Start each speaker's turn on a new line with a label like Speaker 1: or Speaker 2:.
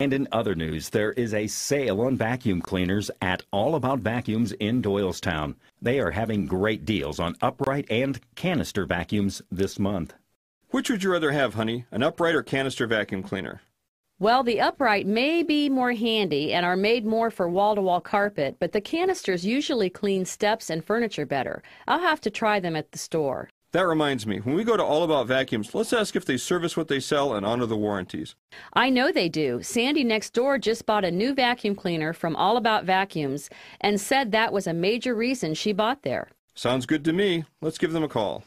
Speaker 1: And in other news, there is a sale on vacuum cleaners at All About Vacuums in Doylestown. They are having great deals on upright and canister vacuums this month. Which would you rather have, honey, an upright or canister vacuum cleaner?
Speaker 2: Well, the upright may be more handy and are made more for wall to wall carpet, but the canisters usually clean steps and furniture better. I'll have to try them at the store.
Speaker 3: That reminds me, when we go to All About Vacuums, let's ask if they service what they sell and honor the warranties.
Speaker 2: I know they do. Sandy next door just bought a new vacuum cleaner from All About Vacuums and said that was a major reason she bought there.
Speaker 3: Sounds good to me. Let's give them a call.